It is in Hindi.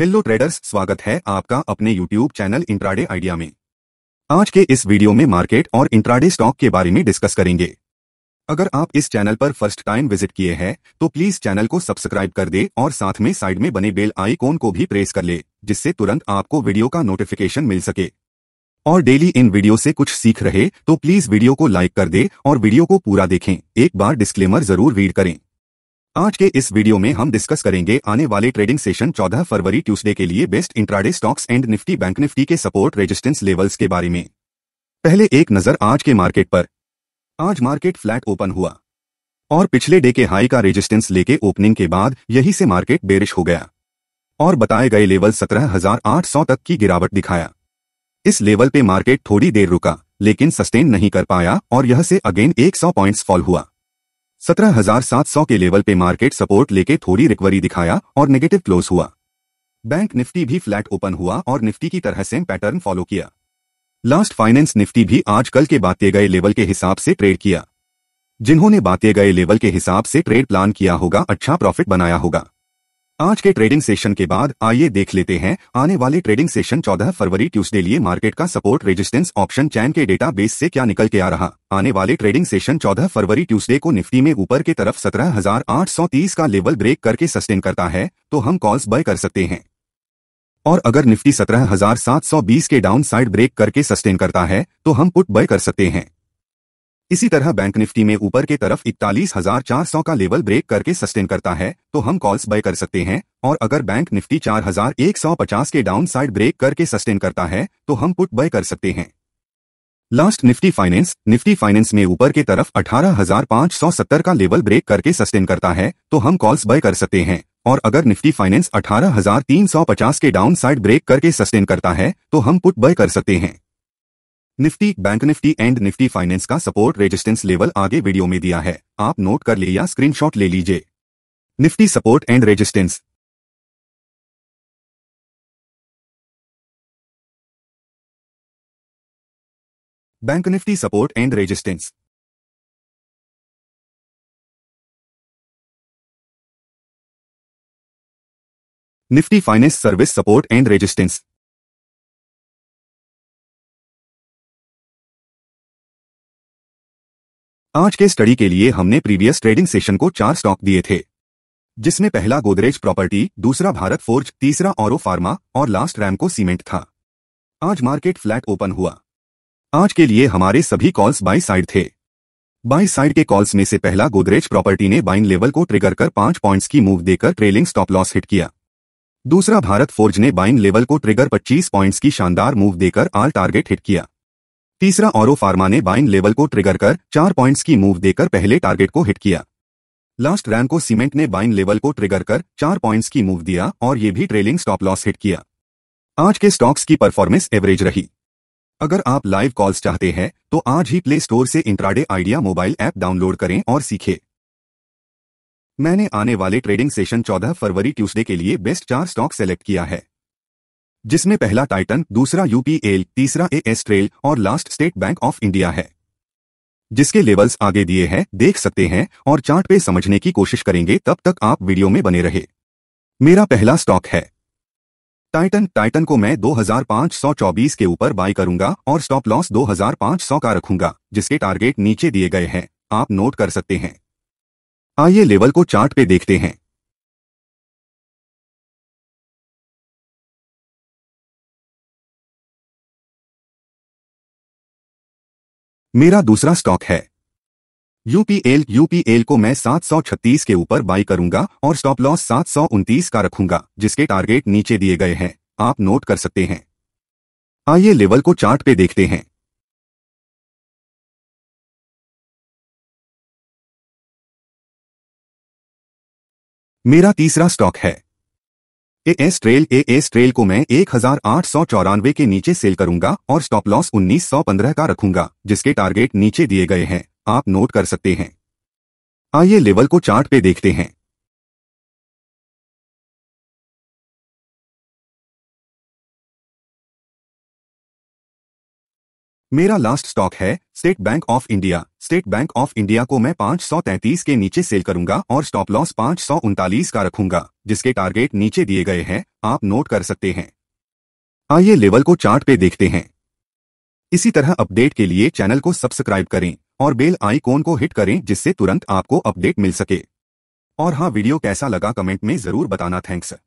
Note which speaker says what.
Speaker 1: हेलो ट्रेडर्स स्वागत है आपका अपने यूट्यूब चैनल इंट्राडे आइडिया में आज के इस वीडियो में मार्केट और इंट्राडे स्टॉक के बारे में डिस्कस करेंगे अगर आप इस चैनल पर फर्स्ट टाइम विजिट किए हैं तो प्लीज चैनल को सब्सक्राइब कर दे और साथ में साइड में बने बेल आइकॉन को भी प्रेस कर ले जिससे तुरंत आपको वीडियो का नोटिफिकेशन मिल सके और डेली इन वीडियो से कुछ सीख रहे तो प्लीज वीडियो को लाइक कर दे और वीडियो को पूरा देखें एक बार डिस्क्लेमर जरूर रीड करें आज के इस वीडियो में हम डिस्कस करेंगे आने वाले ट्रेडिंग सेशन 14 फरवरी ट्यूसडे के लिए best intraday stocks and Nifty bank Nifty के सपोर्ट रेजिस्टेंस लेवल्स के बारे में पहले एक नज़र आज के मार्केट पर आज मार्केट फ्लैट ओपन हुआ और पिछले डे के हाई का रेजिस्टेंस लेके ओपनिंग के बाद यही से मार्केट बेरिश हो गया और बताए गए लेवल सत्रह तक की गिरावट दिखाया इस लेवल पे मार्केट थोड़ी देर रुका लेकिन सस्टेन नहीं कर पाया और यह से अगेन 100 पॉइंट्स फॉल हुआ सत्रह हजार सात सौ के लेवल पे मार्केट सपोर्ट लेके थोड़ी रिकवरी दिखाया और नेगेटिव क्लोज हुआ बैंक निफ्टी भी फ्लैट ओपन हुआ और निफ्टी की तरह सेम पैटर्न फॉलो किया लास्ट फाइनेंस निफ्टी भी आज कल के बातें गए लेवल के हिसाब से ट्रेड किया जिन्होंने बातें गए लेवल के हिसाब से ट्रेड प्लान किया होगा अच्छा प्रॉफिट बनाया होगा आज के ट्रेडिंग सेशन के बाद आइए देख लेते हैं आने वाले ट्रेडिंग सेशन 14 फरवरी ट्यूसडे लिए मार्केट का सपोर्ट रेजिस्टेंस ऑप्शन चैन के डेटा बेस से क्या निकल के आ रहा आने वाले ट्रेडिंग सेशन 14 फरवरी ट्यूसडे को निफ्टी में ऊपर के तरफ 17,830 का लेवल ब्रेक करके सस्टेन करता है तो हम कॉल्स बाय कर सकते हैं और अगर निफ्टी सत्रह के डाउन साइड ब्रेक करके सस्टेन करता है तो हम पुट बाय कर सकते हैं इसी तरह बैंक निफ्टी में ऊपर के तरफ इकतालीस का लेवल ब्रेक करके सस्टेन करता है तो हम कॉल्स बाय कर सकते हैं और अगर बैंक निफ्टी 4150 के डाउन साइड ब्रेक करके सस्टेन करता है तो हम पुट बाय कर सकते हैं last Nifty finance Nifty finance में ऊपर के तरफ 18,570 का लेवल ब्रेक करके सस्टेन करता है तो हम कॉल्स बाय कर सकते हैं और अगर निफ्टी फाइनेंस पचास के डाउन साइड ब्रेक करके सस्टेन करता है तो हम पुट बाय कर सकते हैं Nifty bank Nifty and Nifty finance का सपोर्ट रेजिस्टेंस लेवल आगे वीडियो में दिया है आप नोट कर ले या स्क्रीनशॉट ले लीजिए Nifty support and resistance
Speaker 2: bank Nifty support and resistance Nifty finance service support and resistance
Speaker 1: आज के स्टडी के लिए हमने प्रीवियस ट्रेडिंग सेशन को चार स्टॉक दिए थे जिसमें पहला गोदरेज प्रॉपर्टी दूसरा भारत फोर्ज तीसरा औरो फार्मा और लास्ट रैम को सीमेंट था आज मार्केट फ्लैट ओपन हुआ आज के लिए हमारे सभी कॉल्स बाई साइड थे बाई साइड के कॉल्स में से पहला गोदरेज प्रॉपर्टी ने बाइंग लेवल को ट्रिगर कर पांच पॉइंट्स की मूव देकर ट्रेलिंग स्टॉप लॉस हिट किया दूसरा भारत फोर्ज ने बाइंग लेवल को ट्रिगर पच्चीस पॉइंट्स की शानदार मूव देकर आल टारगेट हिट किया तीसरा ऑरो फार्मा ने बाइन लेवल को ट्रिगर कर चार पॉइंट्स की मूव देकर पहले टारगेट को हिट किया लास्ट रैन को सीमेंट ने बाइन लेवल को ट्रिगर कर चार पॉइंट्स की मूव दिया और ये भी ट्रेलिंग स्टॉप लॉस हिट किया आज के स्टॉक्स की परफॉर्मेंस एवरेज रही अगर आप लाइव कॉल्स चाहते हैं तो आज ही प्ले स्टोर से intraday idea mobile app download करें और सीखें मैंने आने वाले ट्रेडिंग सेशन 14 फरवरी ट्यूसडे के लिए बेस्ट चार स्टॉक सेलेक्ट किया है जिसमें पहला टाइटन दूसरा यूपीएल तीसरा ए एस ट्रेल और last State Bank of India है जिसके लेवल्स आगे दिए हैं देख सकते हैं और चार्ट पे समझने की कोशिश करेंगे तब तक आप वीडियो में बने रहे मेरा पहला स्टॉक है टाइटन टाइटन को मैं 2524 के ऊपर बाई करूंगा और स्टॉप लॉस 2500 का रखूंगा जिसके टारगेट नीचे दिए गए हैं आप नोट कर सकते हैं
Speaker 2: आइए लेवल को चार्ट पे देखते हैं
Speaker 1: मेरा दूसरा स्टॉक है यूपीएल यूपीएल को मैं 736 के ऊपर बाई करूंगा और स्टॉप लॉस सात का रखूंगा जिसके टारगेट नीचे दिए गए हैं आप नोट कर सकते हैं आइए लेवल को चार्ट पे देखते हैं मेरा तीसरा स्टॉक है Astral Astral को मैं एक हजार आठ सौ चौरानवे के नीचे सेल करूंगा और स्टॉप लॉस उन्नीस सौ पंद्रह का रखूंगा जिसके टारगेट नीचे दिए गए हैं आप नोट कर सकते हैं आइए लेवल
Speaker 2: को चार्ट पे देखते हैं मेरा
Speaker 1: लास्ट स्टॉक है State Bank of India State Bank of India को मैं 533 के नीचे सेल करूंगा और स्टॉप लॉस पाँच का रखूंगा जिसके टारगेट नीचे दिए गए हैं आप नोट कर सकते हैं आइए लेवल को चार्ट पे देखते हैं इसी तरह अपडेट के लिए चैनल को सब्सक्राइब करें और बेल आइकॉन को हिट करें जिससे तुरंत आपको अपडेट मिल सके और हाँ वीडियो कैसा लगा कमेंट में जरूर बताना थैंक्स